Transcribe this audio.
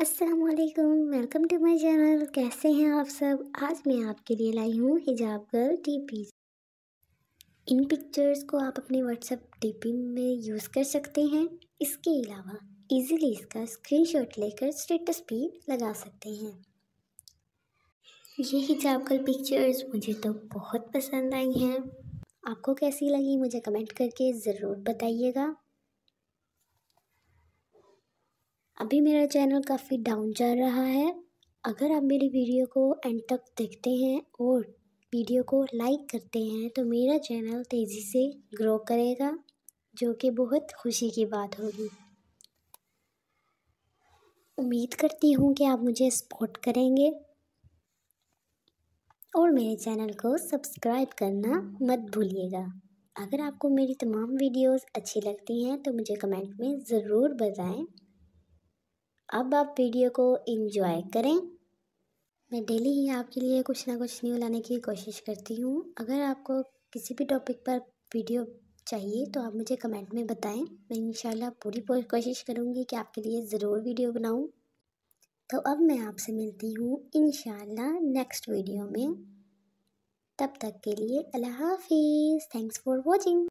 असलकम welcome to my channel कैसे हैं आप सब आज मैं आपके लिए लाई हूँ हिजाब गर्ल पी इन पिक्चर्स को आप अपने व्हाट्सअप टीपी में यूज़ कर सकते हैं इसके अलावा इजीली इसका स्क्रीनशॉट लेकर स्टेटस भी लगा सकते हैं ये हिजाब गर्ल पिक्चर्स मुझे तो बहुत पसंद आई हैं आपको कैसी लगी मुझे कमेंट करके ज़रूर बताइएगा अभी मेरा चैनल काफ़ी डाउन जा रहा है अगर आप मेरी वीडियो को एंड तक देखते हैं और वीडियो को लाइक करते हैं तो मेरा चैनल तेज़ी से ग्रो करेगा जो कि बहुत खुशी की बात होगी उम्मीद करती हूँ कि आप मुझे सपोर्ट करेंगे और मेरे चैनल को सब्सक्राइब करना मत भूलिएगा अगर आपको मेरी तमाम वीडियोस अच्छी लगती हैं तो मुझे कमेंट में ज़रूर बताएं अब आप वीडियो को इन्जॉय करें मैं डेली ही आपके लिए कुछ ना कुछ न्यू लाने की कोशिश करती हूँ अगर आपको किसी भी टॉपिक पर वीडियो चाहिए तो आप मुझे कमेंट में बताएं मैं इंशाल्लाह पूरी कोशिश करूँगी कि आपके लिए ज़रूर वीडियो बनाऊँ तो अब मैं आपसे मिलती हूँ इंशाल्लाह नेक्स्ट वीडियो में तब तक के लिए अल्लाह हाफिज़ थैंक्स फॉर वॉचिंग